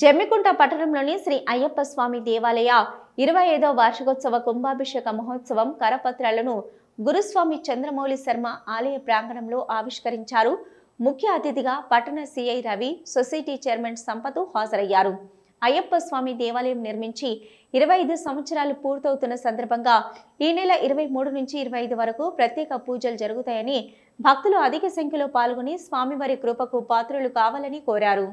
జమ్మికుంట పట్టణంలోని శ్రీ అయ్యప్ప స్వామి దేవాలయ ఇరవై ఐదో వార్షికోత్సవ కుంభాభిషేక మహోత్సవం కరపత్రాలను గురుస్వామి చంద్రమౌళి శర్మ ఆలయ ప్రాంగణంలో ఆవిష్కరించారు ముఖ్య అతిథిగా పట్టణ CI Ravi society chairman Sampath హాజరయ్యారు అయ్యప్ప స్వామి దేవాలయం నిర్మించి ఇరవై ఐదు సంవత్సరాలు పూర్తవుతున్న సందర్భంగా ఈ నెల ఇరవై మూడు నుంచి ఇరవై ఐదు వరకు ప్రత్యేక పూజలు జరుగుతాయని భక్తులు అధిక సంఖ్యలో పాల్గొని స్వామివారి కృపకు పాత్రులు కావాలని కోరారు